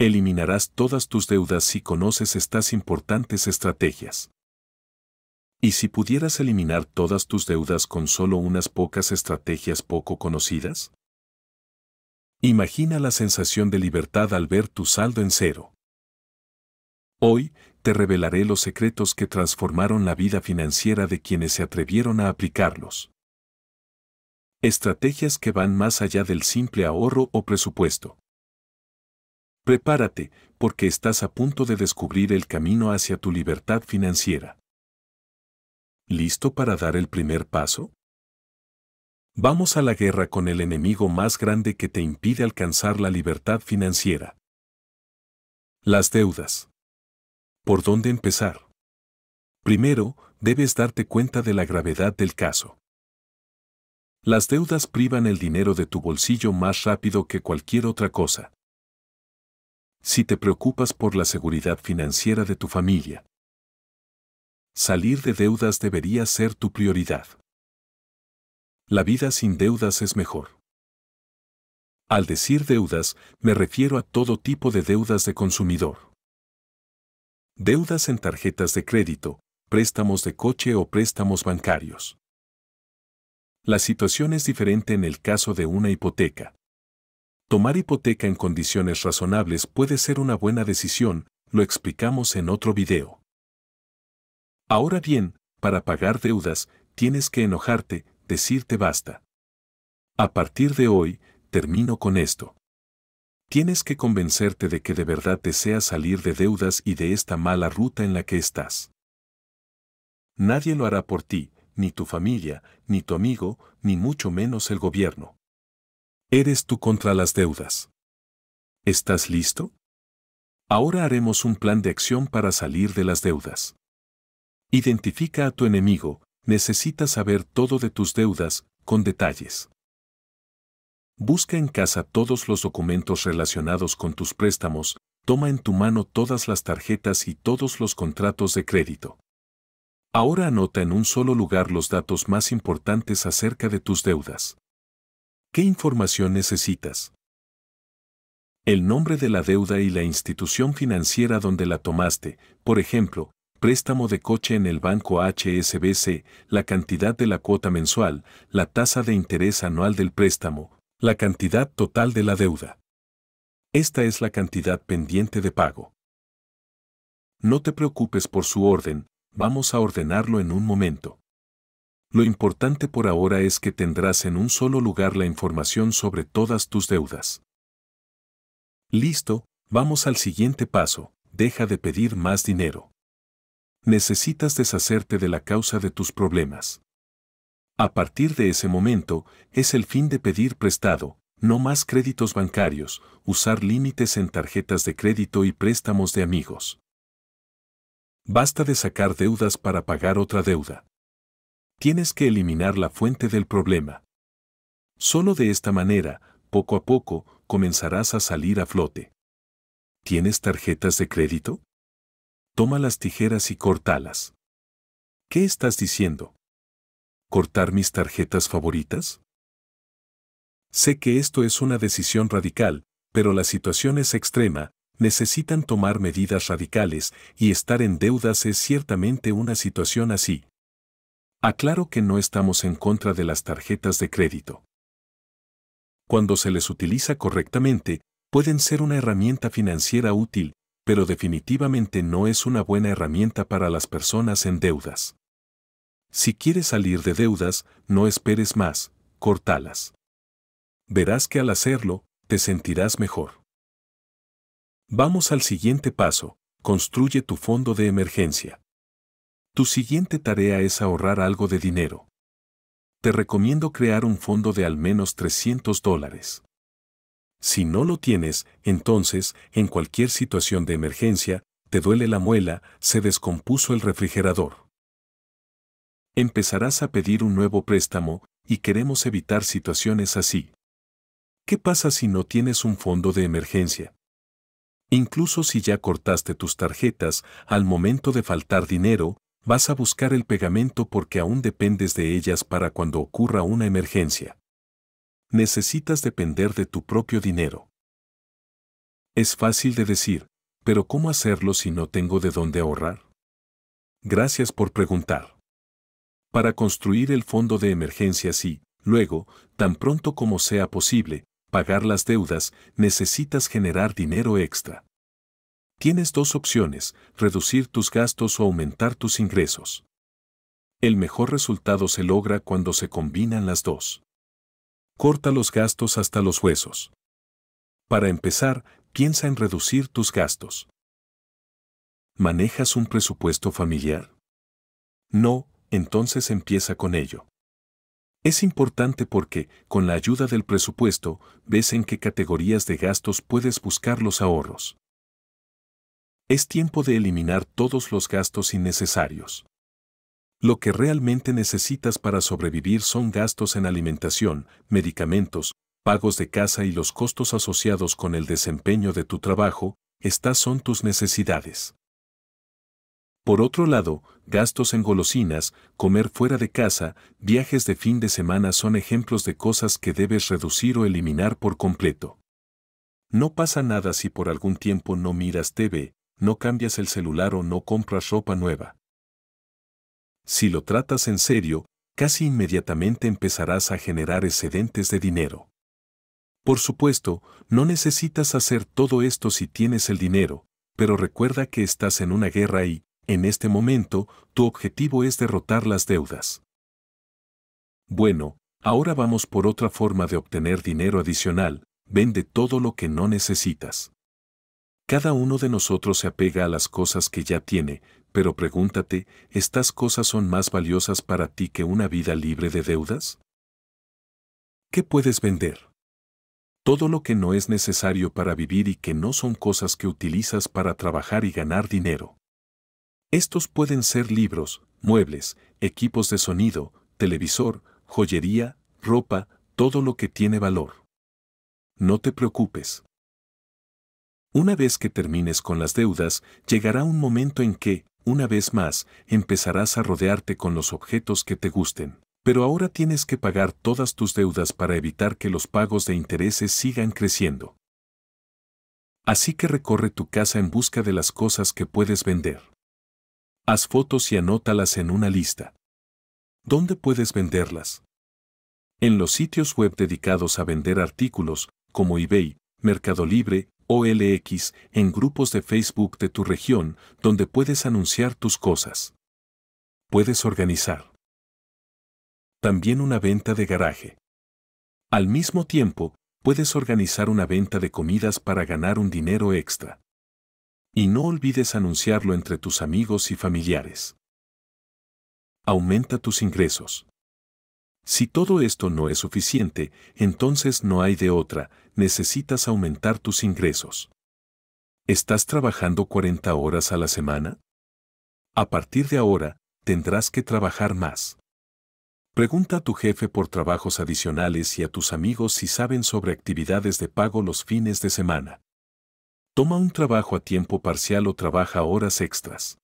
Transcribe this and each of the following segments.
Eliminarás todas tus deudas si conoces estas importantes estrategias. ¿Y si pudieras eliminar todas tus deudas con solo unas pocas estrategias poco conocidas? Imagina la sensación de libertad al ver tu saldo en cero. Hoy te revelaré los secretos que transformaron la vida financiera de quienes se atrevieron a aplicarlos. Estrategias que van más allá del simple ahorro o presupuesto. Prepárate, porque estás a punto de descubrir el camino hacia tu libertad financiera. ¿Listo para dar el primer paso? Vamos a la guerra con el enemigo más grande que te impide alcanzar la libertad financiera. Las deudas. ¿Por dónde empezar? Primero, debes darte cuenta de la gravedad del caso. Las deudas privan el dinero de tu bolsillo más rápido que cualquier otra cosa si te preocupas por la seguridad financiera de tu familia. Salir de deudas debería ser tu prioridad. La vida sin deudas es mejor. Al decir deudas, me refiero a todo tipo de deudas de consumidor. Deudas en tarjetas de crédito, préstamos de coche o préstamos bancarios. La situación es diferente en el caso de una hipoteca, Tomar hipoteca en condiciones razonables puede ser una buena decisión, lo explicamos en otro video. Ahora bien, para pagar deudas, tienes que enojarte, decirte basta. A partir de hoy, termino con esto. Tienes que convencerte de que de verdad deseas salir de deudas y de esta mala ruta en la que estás. Nadie lo hará por ti, ni tu familia, ni tu amigo, ni mucho menos el gobierno. Eres tú contra las deudas. ¿Estás listo? Ahora haremos un plan de acción para salir de las deudas. Identifica a tu enemigo, necesitas saber todo de tus deudas, con detalles. Busca en casa todos los documentos relacionados con tus préstamos, toma en tu mano todas las tarjetas y todos los contratos de crédito. Ahora anota en un solo lugar los datos más importantes acerca de tus deudas. ¿Qué información necesitas? El nombre de la deuda y la institución financiera donde la tomaste, por ejemplo, préstamo de coche en el banco HSBC, la cantidad de la cuota mensual, la tasa de interés anual del préstamo, la cantidad total de la deuda. Esta es la cantidad pendiente de pago. No te preocupes por su orden, vamos a ordenarlo en un momento. Lo importante por ahora es que tendrás en un solo lugar la información sobre todas tus deudas. Listo, vamos al siguiente paso, deja de pedir más dinero. Necesitas deshacerte de la causa de tus problemas. A partir de ese momento, es el fin de pedir prestado, no más créditos bancarios, usar límites en tarjetas de crédito y préstamos de amigos. Basta de sacar deudas para pagar otra deuda tienes que eliminar la fuente del problema. Solo de esta manera, poco a poco, comenzarás a salir a flote. ¿Tienes tarjetas de crédito? Toma las tijeras y cortalas. ¿Qué estás diciendo? ¿Cortar mis tarjetas favoritas? Sé que esto es una decisión radical, pero la situación es extrema, necesitan tomar medidas radicales y estar en deudas es ciertamente una situación así. Aclaro que no estamos en contra de las tarjetas de crédito. Cuando se les utiliza correctamente, pueden ser una herramienta financiera útil, pero definitivamente no es una buena herramienta para las personas en deudas. Si quieres salir de deudas, no esperes más, cortalas. Verás que al hacerlo, te sentirás mejor. Vamos al siguiente paso, construye tu fondo de emergencia. Tu siguiente tarea es ahorrar algo de dinero. Te recomiendo crear un fondo de al menos 300 dólares. Si no lo tienes, entonces, en cualquier situación de emergencia, te duele la muela, se descompuso el refrigerador. Empezarás a pedir un nuevo préstamo y queremos evitar situaciones así. ¿Qué pasa si no tienes un fondo de emergencia? Incluso si ya cortaste tus tarjetas, al momento de faltar dinero, Vas a buscar el pegamento porque aún dependes de ellas para cuando ocurra una emergencia. Necesitas depender de tu propio dinero. Es fácil de decir, pero ¿cómo hacerlo si no tengo de dónde ahorrar? Gracias por preguntar. Para construir el fondo de emergencias y, luego, tan pronto como sea posible, pagar las deudas, necesitas generar dinero extra. Tienes dos opciones, reducir tus gastos o aumentar tus ingresos. El mejor resultado se logra cuando se combinan las dos. Corta los gastos hasta los huesos. Para empezar, piensa en reducir tus gastos. ¿Manejas un presupuesto familiar? No, entonces empieza con ello. Es importante porque, con la ayuda del presupuesto, ves en qué categorías de gastos puedes buscar los ahorros. Es tiempo de eliminar todos los gastos innecesarios. Lo que realmente necesitas para sobrevivir son gastos en alimentación, medicamentos, pagos de casa y los costos asociados con el desempeño de tu trabajo, estas son tus necesidades. Por otro lado, gastos en golosinas, comer fuera de casa, viajes de fin de semana son ejemplos de cosas que debes reducir o eliminar por completo. No pasa nada si por algún tiempo no miras TV, no cambias el celular o no compras ropa nueva. Si lo tratas en serio, casi inmediatamente empezarás a generar excedentes de dinero. Por supuesto, no necesitas hacer todo esto si tienes el dinero, pero recuerda que estás en una guerra y, en este momento, tu objetivo es derrotar las deudas. Bueno, ahora vamos por otra forma de obtener dinero adicional, vende todo lo que no necesitas. Cada uno de nosotros se apega a las cosas que ya tiene, pero pregúntate, ¿estas cosas son más valiosas para ti que una vida libre de deudas? ¿Qué puedes vender? Todo lo que no es necesario para vivir y que no son cosas que utilizas para trabajar y ganar dinero. Estos pueden ser libros, muebles, equipos de sonido, televisor, joyería, ropa, todo lo que tiene valor. No te preocupes. Una vez que termines con las deudas, llegará un momento en que, una vez más, empezarás a rodearte con los objetos que te gusten. Pero ahora tienes que pagar todas tus deudas para evitar que los pagos de intereses sigan creciendo. Así que recorre tu casa en busca de las cosas que puedes vender. Haz fotos y anótalas en una lista. ¿Dónde puedes venderlas? En los sitios web dedicados a vender artículos, como eBay, Mercado Libre, OLX en grupos de Facebook de tu región donde puedes anunciar tus cosas. Puedes organizar. También una venta de garaje. Al mismo tiempo, puedes organizar una venta de comidas para ganar un dinero extra. Y no olvides anunciarlo entre tus amigos y familiares. Aumenta tus ingresos. Si todo esto no es suficiente, entonces no hay de otra, necesitas aumentar tus ingresos. ¿Estás trabajando 40 horas a la semana? A partir de ahora, tendrás que trabajar más. Pregunta a tu jefe por trabajos adicionales y a tus amigos si saben sobre actividades de pago los fines de semana. Toma un trabajo a tiempo parcial o trabaja horas extras.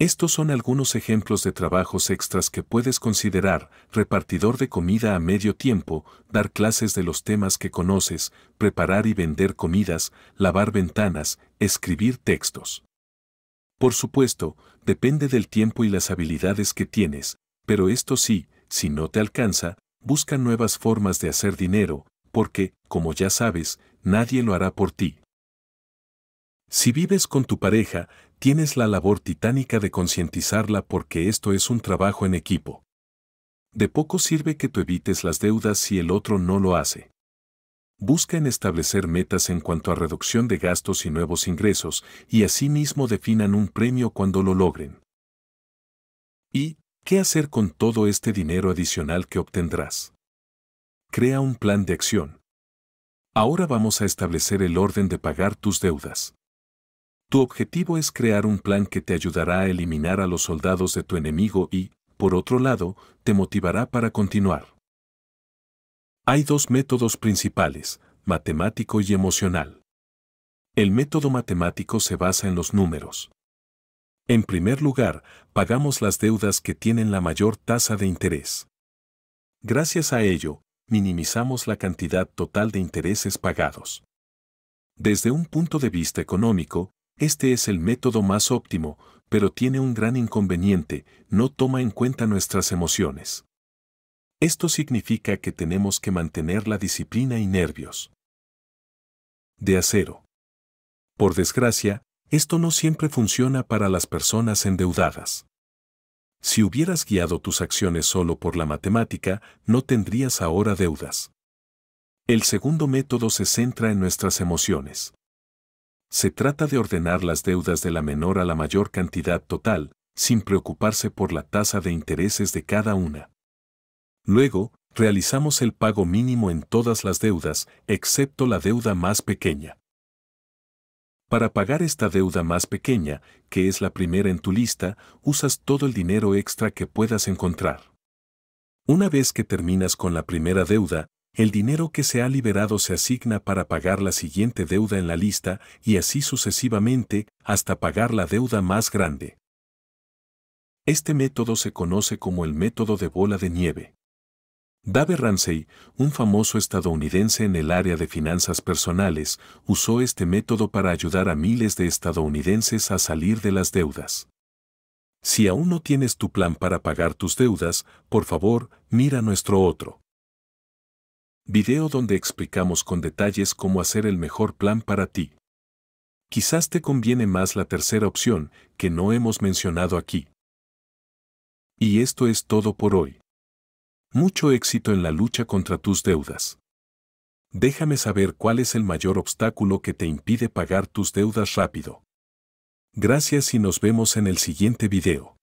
Estos son algunos ejemplos de trabajos extras que puedes considerar, repartidor de comida a medio tiempo, dar clases de los temas que conoces, preparar y vender comidas, lavar ventanas, escribir textos. Por supuesto, depende del tiempo y las habilidades que tienes, pero esto sí, si no te alcanza, busca nuevas formas de hacer dinero, porque, como ya sabes, nadie lo hará por ti. Si vives con tu pareja, tienes la labor titánica de concientizarla porque esto es un trabajo en equipo. De poco sirve que tú evites las deudas si el otro no lo hace. Busca en establecer metas en cuanto a reducción de gastos y nuevos ingresos, y asimismo definan un premio cuando lo logren. ¿Y qué hacer con todo este dinero adicional que obtendrás? Crea un plan de acción. Ahora vamos a establecer el orden de pagar tus deudas. Tu objetivo es crear un plan que te ayudará a eliminar a los soldados de tu enemigo y, por otro lado, te motivará para continuar. Hay dos métodos principales, matemático y emocional. El método matemático se basa en los números. En primer lugar, pagamos las deudas que tienen la mayor tasa de interés. Gracias a ello, minimizamos la cantidad total de intereses pagados. Desde un punto de vista económico, este es el método más óptimo, pero tiene un gran inconveniente, no toma en cuenta nuestras emociones. Esto significa que tenemos que mantener la disciplina y nervios. De acero. Por desgracia, esto no siempre funciona para las personas endeudadas. Si hubieras guiado tus acciones solo por la matemática, no tendrías ahora deudas. El segundo método se centra en nuestras emociones se trata de ordenar las deudas de la menor a la mayor cantidad total, sin preocuparse por la tasa de intereses de cada una. Luego, realizamos el pago mínimo en todas las deudas, excepto la deuda más pequeña. Para pagar esta deuda más pequeña, que es la primera en tu lista, usas todo el dinero extra que puedas encontrar. Una vez que terminas con la primera deuda, el dinero que se ha liberado se asigna para pagar la siguiente deuda en la lista y así sucesivamente hasta pagar la deuda más grande. Este método se conoce como el método de bola de nieve. Dave Ramsey, un famoso estadounidense en el área de finanzas personales, usó este método para ayudar a miles de estadounidenses a salir de las deudas. Si aún no tienes tu plan para pagar tus deudas, por favor, mira nuestro otro. Video donde explicamos con detalles cómo hacer el mejor plan para ti. Quizás te conviene más la tercera opción, que no hemos mencionado aquí. Y esto es todo por hoy. Mucho éxito en la lucha contra tus deudas. Déjame saber cuál es el mayor obstáculo que te impide pagar tus deudas rápido. Gracias y nos vemos en el siguiente video.